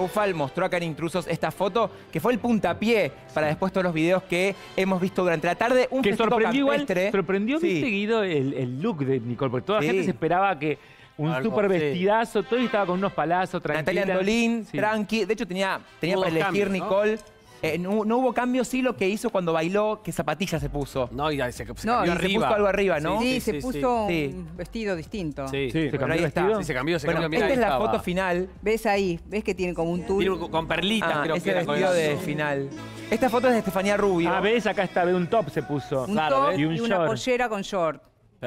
Bufal mostró acá en Intrusos esta foto, que fue el puntapié para después todos los videos que hemos visto durante la tarde. Un que sorprendió campestre. sorprendió seguido el, look de Nicole, porque toda la gente se esperaba que un super súper vestidazo, todo estaba con unos palazos, tranquila. Natalia Andolín, tranqui. De hecho, tenía, tenía elegir Nicole eh, no, hubo cambio, sí, lo que hizo cuando bailó, que zapatilla se puso. No, y se, se arriba. se puso algo arriba, ¿no? Sí, se puso un vestido distinto. Sí, se cambió se cambió, esta es la foto final. ¿Ves ahí? ¿Ves que tiene como un tul? con perlitas, ah, creo es el vestido de final. Esta foto es de Estefanía Rubio. Ah, ¿ves? Acá está, ve un top se puso. claro, y, un y una pollera con short.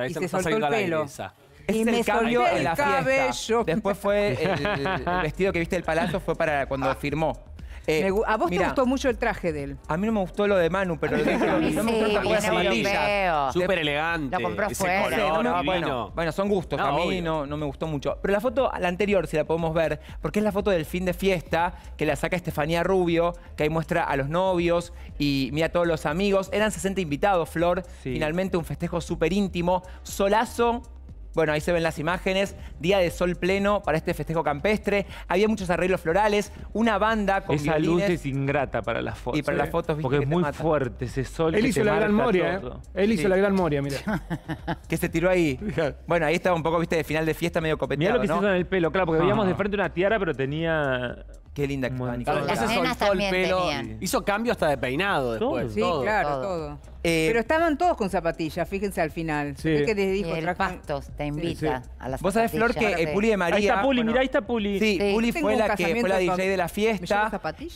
y se soltó el pelo. Es y el me cambio en la fiesta. Después fue el, vestido que viste del palazo fue para cuando ah. firmó. Eh, a vos te gustó mucho el traje de él. A mí no me gustó lo de Manu, pero dije, sí, Súper elegante. Lo compró fuera bueno, son gustos. a mí no, me gustó mucho. Pero la foto, la anterior, si la podemos ver, porque es la foto del fin de fiesta que la saca Estefanía Rubio, que ahí muestra a los novios y mira a todos los amigos. Eran 60 invitados, Flor. Finalmente un festejo súper íntimo. Solazo bueno, ahí se ven las imágenes. Día de sol pleno para este festejo campestre. Había muchos arreglos florales, una banda con Esa luz es ingrata para las fotos. Y para las ¿eh? fotos, viste, Porque es muy fuerte ese sol Él hizo la gran moria, Él hizo la gran moria, mira. que se tiró ahí. Bueno, ahí estaba un poco, viste, de final de fiesta medio copetado Mirá lo que se hizo en el pelo, claro, porque veíamos de ah. frente una tiara, pero tenía Qué linda que estaba Las Hizo cambio hasta de peinado después. Sí, claro, todo. Eh, Pero estaban todos con zapatillas, fíjense al final. Sí. que dijo, el pastos te invita a las Vos sabés, Flor, que eh, Puli de María. Ahí está Puli, mirá, ahí está Puli. Sí, Puli eh, fue la que fue la DJ de la fiesta. zapatillas?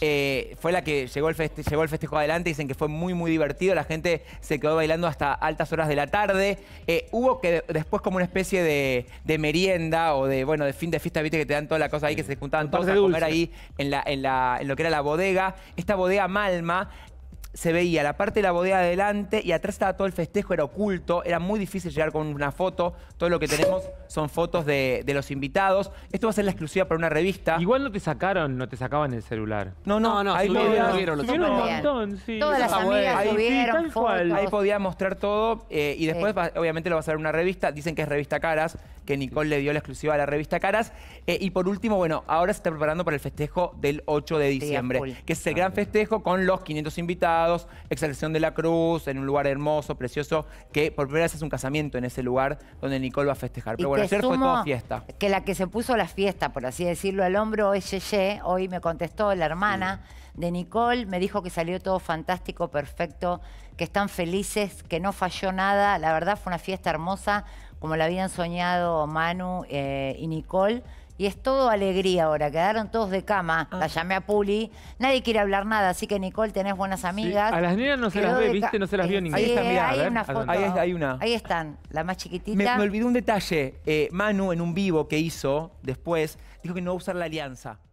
fue la que llegó el, festejo adelante. Dicen que fue muy, muy divertido. La gente se quedó bailando hasta altas horas de la tarde. hubo que después como una especie de, merienda o de, bueno, fin de fiesta, viste, que te dan toda la cosa ahí, que se juntaban todos a comer ahí en, la, en, la, en lo que era la bodega. Esta bodega Malma se veía la parte de la bodega adelante y atrás estaba todo el festejo, era oculto, era muy difícil llegar con una foto. Todo lo que tenemos son fotos de, los invitados. Esto va a ser la exclusiva para una revista. Igual no te sacaron, no te sacaban el celular. No, no, no, ahí subieron, podía, montón, sí. ahí, podía mostrar todo eh, y después obviamente lo va a hacer una revista. Dicen que es Revista Caras, que Nicole le dio la exclusiva a la Revista Caras. Eh, y por último, bueno, ahora se está preparando para el festejo del 8 de diciembre, que es el gran ah, festejo con los 500 invitados Exalación de la Cruz, en un lugar hermoso, precioso, que por primera vez es un casamiento en ese lugar donde Nicole va a festejar. Pero bueno, ayer fue toda fiesta. Que la que se puso la fiesta, por así decirlo, al hombro es Yeye. Hoy me contestó la hermana de Nicole, me dijo que salió todo fantástico, perfecto, que están felices, que no falló nada. La verdad fue una fiesta hermosa, como la habían soñado Manu eh, y Nicole y es todo alegría ahora. Quedaron todos de cama. Ah. La llamé a Puli. Nadie quiere hablar nada, así que Nicole, tenés buenas amigas. A las niñas no se las ve, ¿viste? No se las vio ninguna. ¿eh? Ahí hay, una foto. Ahí, están, la más chiquitita. Me, olvidó olvidé un detalle. Eh, Manu, en un vivo que hizo después, dijo que no va a usar la alianza.